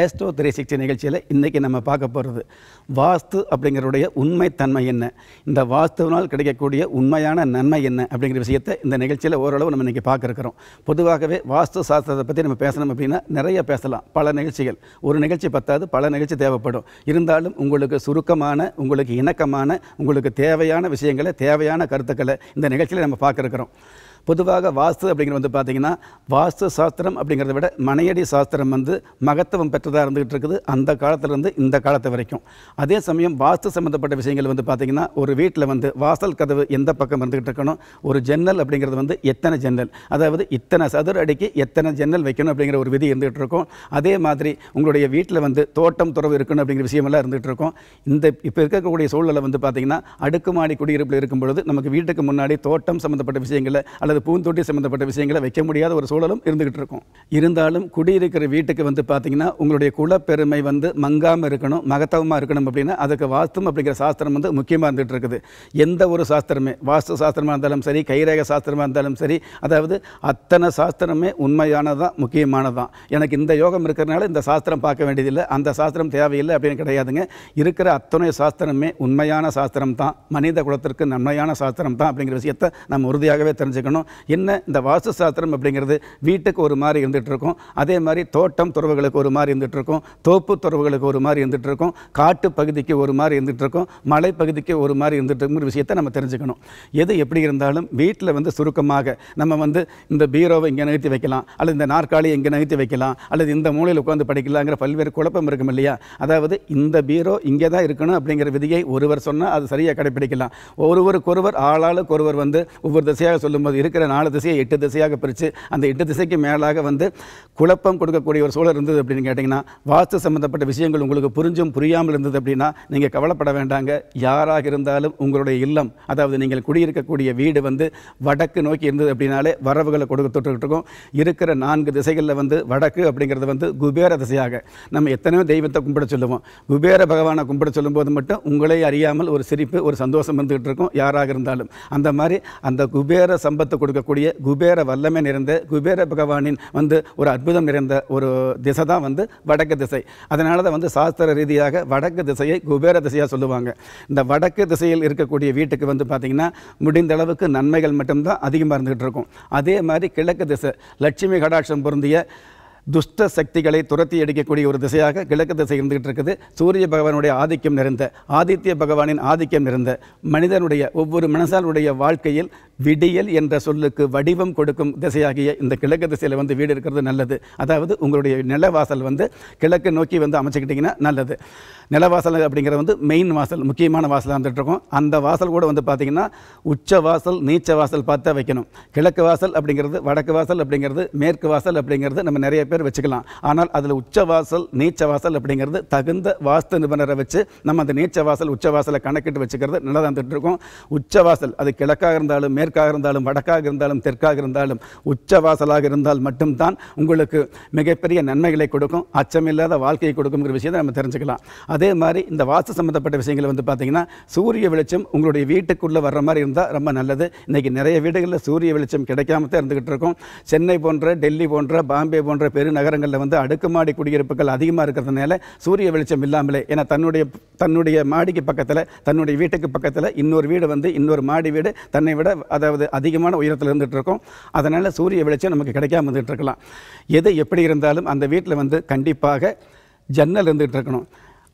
Astro three sixty நிகழ்ச்சியில் இன்றைக்கி நம்ம பார்க்க போகிறது வாஸ்து அப்படிங்கிறவுடைய உண்மைத்தன்மை என்ன இந்த வாஸ்துவினால் கிடைக்கக்கூடிய உண்மையான நன்மை என்ன அப்படிங்கிற விஷயத்தை இந்த நிகழ்ச்சியில் ஓரளவு நம்ம இன்றைக்கி பார்க்குறோம் பொதுவாகவே வாஸ்து சாஸ்திரத்தை பற்றி நம்ம பேசணும் அப்படின்னா நிறைய பேசலாம் பல நிகழ்ச்சிகள் ஒரு நிகழ்ச்சி பத்தாது பல நிகழ்ச்சி தேவைப்படும் இருந்தாலும் உங்களுக்கு சுருக்கமான உங்களுக்கு இணக்கமான உங்களுக்கு தேவையான விஷயங்களை தேவையான கருத்துக்களை இந்த நிகழ்ச்சியில் நம்ம பார்க்குறோம் பொதுவாக வாஸ்து அப்படிங்கிறது வந்து பார்த்திங்கன்னா வாஸ்து சாஸ்திரம் அப்படிங்கிறத விட மனையடி சாஸ்திரம் வந்து மகத்துவம் பெற்றதாக இருந்துகிட்டு இருக்குது அந்த காலத்திலேருந்து இந்த காலத்து வரைக்கும் அதே சமயம் வாஸ்து சம்மந்தப்பட்ட விஷயங்கள் வந்து பார்த்திங்கன்னா ஒரு வீட்டில் வந்து வாசல் கதவு எந்த பக்கம் இருந்துகிட்டு இருக்கணும் ஒரு ஜன்னல் அப்படிங்கிறது வந்து எத்தனை ஜன்னல் அதாவது இத்தனை சதுர அடிக்கு எத்தனை ஜன்னல் வைக்கணும் அப்படிங்கிற ஒரு விதி இருந்துகிட்டு இருக்கும் அதே மாதிரி உங்களுடைய வீட்டில் வந்து தோட்டம் துறவு இருக்கணும் அப்படிங்கிற விஷயமெல்லாம் இருந்துகிட்டு இருக்கும் இந்த இப்போ இருக்கக்கூடிய சூழலை வந்து பார்த்திங்கன்னா அடுக்குமாடி குடியிருப்பில் இருக்கும் பொழுது நமக்கு வீட்டுக்கு முன்னாடி தோட்டம் சம்மந்தப்பட்ட விஷயங்களை அல்லது அல்லது பூந்தொட்டி சம்மந்தப்பட்ட விஷயங்களை வைக்க முடியாத ஒரு சூழலும் இருந்துகிட்டு இருக்கும் இருந்தாலும் குடியிருக்கிற வீட்டுக்கு வந்து பார்த்தீங்கன்னா உங்களுடைய குலப்பெருமை வந்து மங்காமல் இருக்கணும் மகத்தவமாக இருக்கணும் அப்படின்னா அதுக்கு வாஸ்தம் அப்படிங்கிற சாஸ்திரம் வந்து முக்கியமாக இருந்துகிட்டு இருக்குது எந்த ஒரு சாஸ்திரமே வாஸ்து சாஸ்திரமாக இருந்தாலும் சரி கைரேக சாஸ்திரமாக இருந்தாலும் சரி அதாவது அத்தனை சாஸ்திரமே உண்மையானதான் முக்கியமானதான் எனக்கு இந்த யோகம் இருக்கிறனால இந்த சாஸ்திரம் பார்க்க வேண்டியதில்லை அந்த சாஸ்திரம் தேவையில்லை அப்படின்னு கிடையாதுங்க இருக்கிற அத்தனை சாஸ்திரமே உண்மையான சாஸ்திரம் தான் மனித குலத்திற்கு நன்மையான சாஸ்திரம் தான் அப்படிங்கிற விஷயத்தை நம்ம உறுதியாகவே தெரிஞ்சுக்கணும் பண்ணணும் என்ன இந்த வாஸ்து சாஸ்திரம் அப்படிங்கிறது வீட்டுக்கு ஒரு மாதிரி இருந்துகிட்ருக்கும் அதே மாதிரி தோட்டம் துறவுகளுக்கு ஒரு மாதிரி இருந்துகிட்ருக்கும் தோப்பு துறவுகளுக்கு ஒரு மாதிரி இருந்துகிட்ருக்கும் காட்டு பகுதிக்கு ஒரு மாதிரி இருந்துகிட்ருக்கும் மலை பகுதிக்கு ஒரு மாதிரி இருந்துகிட்ருக்குங்கிற விஷயத்தை நம்ம தெரிஞ்சுக்கணும் எது எப்படி இருந்தாலும் வீட்டில் வந்து சுருக்கமாக நம்ம வந்து இந்த பீரோவை இங்கே நிகழ்த்தி வைக்கலாம் அல்லது இந்த நாற்காலியை இங்கே நிகழ்த்தி வைக்கலாம் அல்லது இந்த மூலையில் உட்காந்து படிக்கலாங்கிற பல்வேறு குழப்பம் இருக்கும் இல்லையா அதாவது இந்த பீரோ இங்கே தான் இருக்கணும் அப்படிங்கிற விதியை ஒருவர் சொன்னால் அது சரியாக கடைபிடிக்கலாம் ஒருவருக்கொருவர் ஆளாளுக்கு ஒருவர் வந்து ஒவ்வொரு திசையாக சொல்லும்போது இருக்கிற நாலு திசையை எட்டு திசையாக பிரித்து அந்த எட்டு திசைக்கு மேலாக வந்து குழப்பம் கொடுக்கக்கூடிய ஒரு சூழல் இருந்தது அப்படின்னு கேட்டிங்கன்னா வாஸ்து சம்மந்தப்பட்ட விஷயங்கள் உங்களுக்கு புரிஞ்சும் புரியாமல் இருந்தது அப்படின்னா நீங்கள் கவலைப்பட வேண்டாங்க யாராக இருந்தாலும் உங்களுடைய இல்லம் அதாவது நீங்கள் குடியிருக்கக்கூடிய வீடு வந்து வடக்கு நோக்கி இருந்தது அப்படின்னாலே வரவுகளை கொடுக்க இருக்கும் இருக்கிற நான்கு திசைகளில் வந்து வடக்கு அப்படிங்கிறது வந்து குபேர திசையாக நம்ம எத்தனையோ தெய்வத்தை கும்பிட சொல்லுவோம் குபேர பகவானை கும்பிட சொல்லும்போது மட்டும் உங்களே அறியாமல் ஒரு சிரிப்பு ஒரு சந்தோஷம் இருந்துகிட்டு இருக்கும் யாராக இருந்தாலும் அந்த மாதிரி அந்த குபேர சம்பத்து கொடுக்கக்கூடிய குபேர வல்லமை நிறைந்த குபேர பகவானின் வந்து ஒரு அற்புதம் நிறைந்த ஒரு திசை தான் வந்து வடக்கு திசை அதனால தான் வந்து சாஸ்திர ரீதியாக வடக்கு திசையை குபேர திசையாக சொல்லுவாங்க இந்த வடக்கு திசையில் இருக்கக்கூடிய வீட்டுக்கு வந்து பார்த்திங்கன்னா முடிந்த அளவுக்கு நன்மைகள் மட்டும்தான் அதிகமாக இருந்துகிட்டு இருக்கும் அதே மாதிரி கிழக்கு திசை லட்சுமி கடாட்சம் பொருந்திய துஷ்ட சக்திகளை துரத்தி அடிக்கக்கூடிய ஒரு திசையாக கிழக்கு திசை இருந்துகிட்டு இருக்குது சூரிய பகவானுடைய ஆதிக்கம் நிறைந்த ஆதித்ய பகவானின் ஆதிக்கம் நிறைந்த மனிதனுடைய ஒவ்வொரு மனசானுடைய வாழ்க்கையில் விடியல் என்ற சொல்லுக்கு வடிவம் கொடுக்கும் திசையாகிய இந்த கிழக்கு திசையில் வந்து வீடு இருக்கிறது நல்லது அதாவது உங்களுடைய நிலவாசல் வந்து கிழக்கு நோக்கி வந்து அமைச்சிக்கிட்டிங்கன்னா நல்லது நிலவாசல் அப்படிங்கிறது வந்து மெயின் வாசல் முக்கியமான வாசலாக இருந்துகிட்ருக்கும் அந்த வாசல் கூட வந்து பார்த்திங்கன்னா உச்ச வாசல் நீச்ச வாசல் பார்த்தா வைக்கணும் கிழக்கு வாசல் அப்படிங்கிறது வடக்கு வாசல் அப்படிங்கிறது மேற்கு வாசல் அப்படிங்கிறது நம்ம நிறைய பேர் வச்சுக்கலாம் ஆனால் அதில் உச்சவாசல் நீச்சவாசல் அப்படிங்கிறது தகுந்த வாஸ்து நிபுணரை வச்சு நம்ம அந்த நீச்சவாசல் உச்சவாசலை கணக்கிட்டு வச்சுக்கிறது நல்லா தந்துட்டு இருக்கோம் உச்சவாசல் அது கிழக்காக இருந்தாலும் மேற்காக இருந்தாலும் வடக்காக இருந்தாலும் தெற்காக இருந்தாலும் உச்சவாசலாக இருந்தால் மட்டும்தான் உங்களுக்கு மிகப்பெரிய நன்மைகளை கொடுக்கும் அச்சமில்லாத வாழ்க்கையை கொடுக்குங்கிற விஷயத்தை நம்ம தெரிஞ்சுக்கலாம் அதே மாதிரி இந்த வாஸ்து சம்மந்தப்பட்ட விஷயங்கள் வந்து பார்த்தீங்கன்னா சூரிய வெளிச்சம் உங்களுடைய வீட்டுக்குள்ளே வர்ற மாதிரி இருந்தால் ரொம்ப நல்லது இன்றைக்கி நிறைய வீடுகளில் சூரிய வெளிச்சம் கிடைக்காம தான் இருந்துக்கிட்டு இருக்கும் சென்னை போன்ற டெல்லி போன்ற பாம்பே போன்ற பெருநகரங்களில் வந்து அடுக்குமாடி குடியிருப்புகள் அதிகமாக இருக்கிறதுனால சூரிய வெளிச்சம் இல்லாமலே ஏன்னா தன்னுடைய தன்னுடைய மாடிக்கு பக்கத்தில் தன்னுடைய வீட்டுக்கு பக்கத்தில் இன்னொரு வீடு வந்து இன்னொரு மாடி வீடு தன்னை விட அதாவது அதிகமான உயரத்தில் இருந்துகிட்டு இருக்கோம் அதனால் சூரிய வெளிச்சம் நமக்கு கிடைக்காம இருந்துகிட்டு இருக்கலாம் எது எப்படி இருந்தாலும் அந்த வீட்டில் வந்து கண்டிப்பாக ஜன்னல் இருந்துகிட்டு இருக்கணும்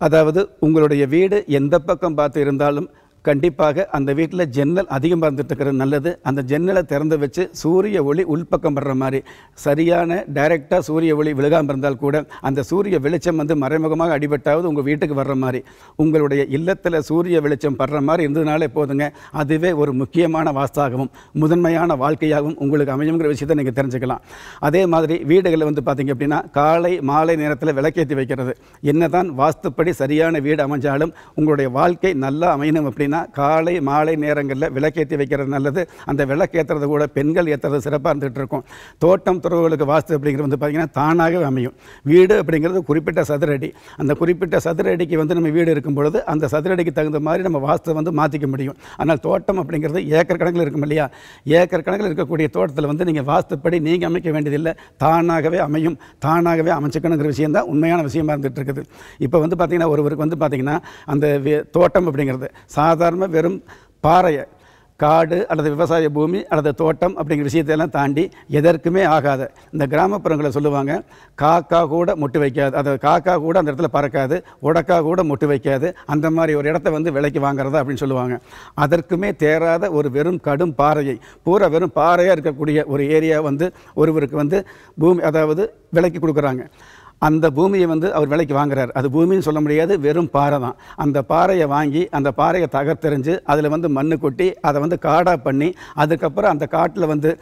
அதாவது உங்களுடைய வீடு எந்த பக்கம் பார்த்து இருந்தாலும் கண்டிப்பாக அந்த வீட்டில் ஜன்னல் அதிகமாக இருந்துட்டு நல்லது அந்த ஜன்னலை திறந்து வச்சு சூரிய ஒளி உள்பக்கம் படுற மாதிரி சரியான டைரெக்டாக சூரிய ஒளி விழுகாமல் இருந்தால் கூட அந்த சூரிய வெளிச்சம் வந்து மறைமுகமாக அடிபட்டாவது உங்கள் வீட்டுக்கு வர்ற மாதிரி உங்களுடைய இல்லத்தில் சூரிய வெளிச்சம் படுற மாதிரி இருந்ததுனாலே போதுங்க அதுவே ஒரு முக்கியமான வாஸ்தாகவும் முதன்மையான வாழ்க்கையாகவும் உங்களுக்கு அமையுங்கிற விஷயத்தை நீங்கள் தெரிஞ்சுக்கலாம் அதே மாதிரி வீடுகளில் வந்து பார்த்திங்க அப்படின்னா காலை மாலை நேரத்தில் விளக்கேற்றி வைக்கிறது என்னதான் வாஸ்துப்படி சரியான வீடு அமைஞ்சாலும் உங்களுடைய வாழ்க்கை நல்லா அமையணும் அப்படின்னா அப்படின்னா காலை மாலை நேரங்களில் விளக்கேற்றி வைக்கிறது நல்லது அந்த விளக்கேற்றுறது கூட பெண்கள் ஏற்றுறது சிறப்பாக இருந்துகிட்டு இருக்கும் தோட்டம் துறவுகளுக்கு வாஸ்து அப்படிங்கிறது வந்து பார்த்தீங்கன்னா தானாகவே அமையும் வீடு அப்படிங்கிறது குறிப்பிட்ட சதுரடி அந்த குறிப்பிட்ட சதுரடிக்கு வந்து நம்ம வீடு இருக்கும் பொழுது அந்த சதுரடிக்கு தகுந்த மாதிரி நம்ம வாஸ்து வந்து மாற்றிக்க முடியும் ஆனால் தோட்டம் அப்படிங்கிறது ஏக்கர் கணக்கில் இருக்கும் இல்லையா ஏக்கர் கணக்கில் இருக்கக்கூடிய தோட்டத்தில் வந்து நீங்கள் வாஸ்துப்படி நீங்கள் அமைக்க வேண்டியதில்லை தானாகவே அமையும் தானாகவே அமைச்சுக்கணுங்கிற விஷயம் தான் உண்மையான விஷயமா இருந்துகிட்டு இப்போ வந்து பார்த்திங்கன்னா ஒருவருக்கு வந்து பார்த்திங்கன்னா அந்த தோட்டம் அப்படிங்கிறது சாதா சாதாரணமாக வெறும் பாறையை காடு அல்லது விவசாய பூமி அல்லது தோட்டம் அப்படிங்கிற விஷயத்தையெல்லாம் தாண்டி எதற்குமே ஆகாத இந்த கிராமப்புறங்களை சொல்லுவாங்க காக்கா கூட முட்டு வைக்காது அதாவது காக்கா கூட அந்த இடத்துல பறக்காது உடக்கா கூட முட்டு வைக்காது அந்த மாதிரி ஒரு இடத்த வந்து விலைக்கு வாங்குறதா அப்படின்னு சொல்லுவாங்க அதற்குமே தேராத ஒரு வெறும் கடும் பாறையை பூரா வெறும் பாறையாக இருக்கக்கூடிய ஒரு ஏரியா வந்து ஒருவருக்கு வந்து பூமி அதாவது விலைக்கு கொடுக்குறாங்க அந்த பூமியை வந்து அவர் விலைக்கு வாங்குறாரு அது பூமின்னு சொல்ல முடியாது வெறும் பாறை தான் அந்த பாறையை வாங்கி அந்த பாறையை தகர்த்தெறிஞ்சு அதில் வந்து மண்ணு கொட்டி அதை வந்து காடாக பண்ணி அதுக்கப்புறம் அந்த காட்டில் வந்து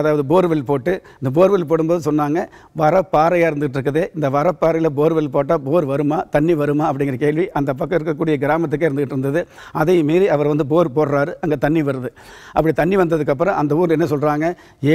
அதாவது போர்வெல் போட்டு இந்த போர்வெல் போடும்போது சொன்னாங்க வர பாறையாக இருந்துகிட்டு இருக்குது இந்த வரப்பாறையில் போர்வெல் போட்டால் போர் வருமா தண்ணி வருமா அப்படிங்கிற கேள்வி அந்த பக்கம் இருக்கக்கூடிய கிராமத்துக்கே இருந்துகிட்டு இருந்தது அதையும் மீறி அவர் வந்து போர் போடுறாரு அங்கே தண்ணி வருது அப்படி தண்ணி வந்ததுக்கப்புறம் அந்த ஊரில் என்ன சொல்கிறாங்க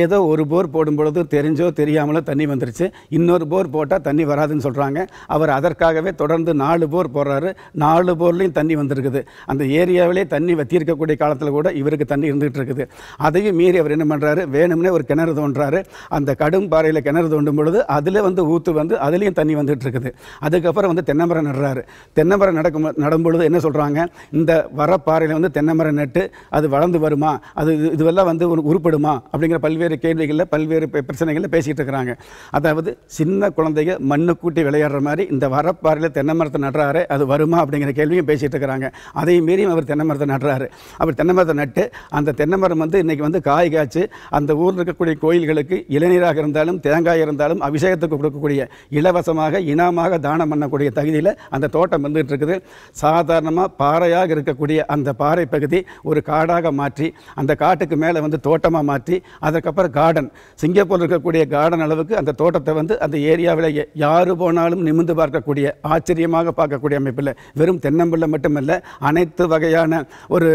ஏதோ ஒரு போர் போடும் பொழுது தெரிஞ்சோ தெரியாமலோ தண்ணி வந்துருச்சு இன்னொரு போர் போட்டால் தண்ணி வராதுன்னு சொல்கிறாங்க அவர் அதற்காகவே தொடர்ந்து நாலு போர் போடுறாரு நாலு போர்லேயும் தண்ணி வந்திருக்குது அந்த ஏரியாவிலே தண்ணி வத்தியிருக்கக்கூடிய காலத்தில் கூட இவருக்கு தண்ணி இருந்துகிட்டு இருக்குது அதையும் மீறி அவர் என்ன பண்ணுறாரு வேணும்னு உடனே ஒரு கிணறு தோன்றாரு அந்த கடும் பாறையில் கிணறு தோண்டும் பொழுது அதில் வந்து ஊற்று வந்து அதுலேயும் தண்ணி வந்துட்டு இருக்குது அதுக்கப்புறம் வந்து தென்னமரம் நடுறாரு தென்னமரம் நடக்கும் நடும்பொழுது என்ன சொல்கிறாங்க இந்த வரப்பாறையில் வந்து தென்னமரம் நட்டு அது வளர்ந்து வருமா அது இதுவெல்லாம் வந்து உருப்படுமா அப்படிங்கிற பல்வேறு கேள்விகளில் பல்வேறு பிரச்சனைகளில் பேசிகிட்டு இருக்கிறாங்க அதாவது சின்ன குழந்தைங்க மண்ணு கூட்டி விளையாடுற மாதிரி இந்த வரப்பாறையில் தென்னை மரத்தை நடுறாரு அது வருமா அப்படிங்கிற கேள்வியும் பேசிகிட்டு இருக்கிறாங்க அதையும் மீறியும் அவர் தென்னை மரத்தை நடுறாரு அவர் தென்னமரத்தை மரத்தை நட்டு அந்த தென்னமரம் வந்து இன்றைக்கி வந்து காய் காய்ச்சி அந்த ஊர் ஊரில் இருக்கக்கூடிய கோயில்களுக்கு இளநீராக இருந்தாலும் தேங்காய் இருந்தாலும் அபிஷேகத்துக்கு கொடுக்கக்கூடிய இலவசமாக இனமாக தானம் பண்ணக்கூடிய தகுதியில் அந்த தோட்டம் வந்துகிட்டு இருக்குது சாதாரணமாக பாறையாக இருக்கக்கூடிய அந்த பாறை பகுதி ஒரு காடாக மாற்றி அந்த காட்டுக்கு மேலே வந்து தோட்டமாக மாற்றி அதுக்கப்புறம் கார்டன் சிங்கப்பூர் இருக்கக்கூடிய கார்டன் அளவுக்கு அந்த தோட்டத்தை வந்து அந்த ஏரியாவில் யார் போனாலும் நிமிந்து பார்க்கக்கூடிய ஆச்சரியமாக பார்க்கக்கூடிய அமைப்பில் வெறும் தென்னம்பிள்ளை மட்டுமல்ல அனைத்து வகையான ஒரு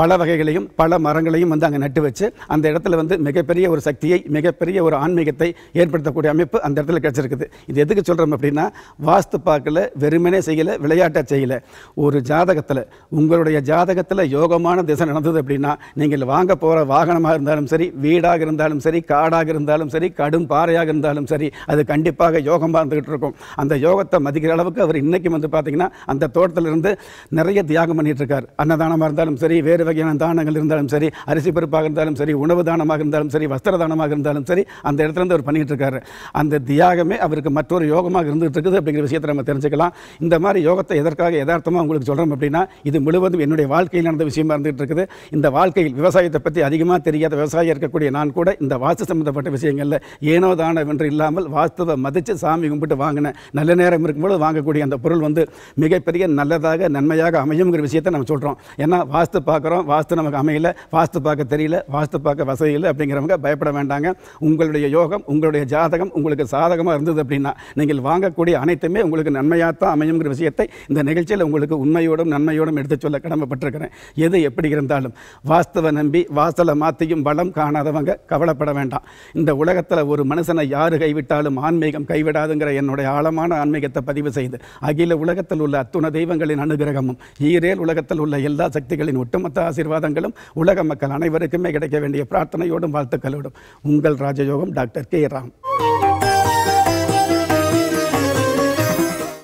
பல வகைகளையும் பல மரங்களையும் வந்து அங்கே நட்டு வச்சு அந்த இடத்துல வந்து மிக மிகப்பெரிய ஒரு சக்தியை மிகப்பெரிய ஒரு ஆன்மீகத்தை ஏற்படுத்தக்கூடிய அமைப்பு அந்த இடத்துல கிடச்சிருக்குது இது எதுக்கு சொல்கிறோம் அப்படின்னா வாஸ்து பார்க்கல வெறுமனே செய்யலை விளையாட்டாக செய்யலை ஒரு ஜாதகத்தில் உங்களுடைய ஜாதகத்தில் யோகமான திசை நடந்தது அப்படின்னா நீங்கள் வாங்க போகிற வாகனமாக இருந்தாலும் சரி வீடாக இருந்தாலும் சரி காடாக இருந்தாலும் சரி கடும் பாறையாக இருந்தாலும் சரி அது கண்டிப்பாக யோகமாக இருந்துகிட்டு இருக்கும் அந்த யோகத்தை மதிக்கிற அளவுக்கு அவர் இன்றைக்கி வந்து பார்த்திங்கன்னா அந்த தோட்டத்திலிருந்து நிறைய தியாகம் இருக்கார் அன்னதானமாக இருந்தாலும் சரி வேறு வகையான தானங்கள் இருந்தாலும் சரி அரிசி பருப்பாக இருந்தாலும் சரி உணவு தானமாக இருந்தாலும் சரி வஸ்திர தானமாக இருந்தாலும் சரி அந்த இடத்துலேருந்து அவர் பண்ணிகிட்டு இருக்காரு அந்த தியாகமே அவருக்கு மற்றொரு யோகமாக இருந்துகிட்டு இருக்குது அப்படிங்கிற விஷயத்தை நம்ம தெரிஞ்சுக்கலாம் இந்த மாதிரி யோகத்தை எதற்காக யதார்த்தமாக உங்களுக்கு சொல்கிறோம் அப்படின்னா இது முழுவதும் என்னுடைய வாழ்க்கையில் நடந்த விஷயமா இருந்துகிட்டு இருக்குது இந்த வாழ்க்கையில் விவசாயத்தை பற்றி அதிகமாக தெரியாத விவசாயம் இருக்கக்கூடிய நான் கூட இந்த வாஸ்து சம்மந்தப்பட்ட விஷயங்களில் ஏனோ தானம் என்று இல்லாமல் வாஸ்துவை மதித்து சாமி கும்பிட்டு வாங்கின நல்ல நேரம் இருக்கும்போது வாங்கக்கூடிய அந்த பொருள் வந்து மிகப்பெரிய நல்லதாக நன்மையாக அமையுங்கிற விஷயத்தை நம்ம சொல்கிறோம் ஏன்னா வாஸ்து பார்க்குறோம் வாஸ்து நமக்கு அமையலை வாஸ்து பார்க்க தெரியல வாஸ்து பார்க்க வசதி இல்லை அப்படிங்கிற இருக்கிறவங்க பயப்பட வேண்டாங்க உங்களுடைய யோகம் உங்களுடைய ஜாதகம் உங்களுக்கு சாதகமாக இருந்தது அப்படின்னா நீங்கள் வாங்கக்கூடிய அனைத்துமே உங்களுக்கு நன்மையாக தான் அமையுங்கிற விஷயத்தை இந்த நிகழ்ச்சியில் உங்களுக்கு உண்மையோடும் நன்மையோடும் எடுத்துச் சொல்ல கடமைப்பட்டிருக்கிறேன் எது எப்படி இருந்தாலும் வாஸ்தவ நம்பி வாசல மாற்றியும் பலம் காணாதவங்க கவலைப்பட வேண்டாம் இந்த உலகத்தில் ஒரு மனுஷனை யார் கைவிட்டாலும் ஆன்மீகம் கைவிடாதுங்கிற என்னுடைய ஆழமான ஆன்மீகத்தை பதிவு செய்து அகில உலகத்தில் உள்ள அத்துண தெய்வங்களின் அனுகிரகமும் ஈரேல் உலகத்தில் உள்ள எல்லா சக்திகளின் ஒட்டுமொத்த ஆசீர்வாதங்களும் உலக மக்கள் அனைவருக்குமே கிடைக்க வேண்டிய பிரார்த்தனையோடும் வாழ்த்து வாழ்த்துக்களோடும் உங்கள் ராஜயோகம் டாக்டர் கே ராம்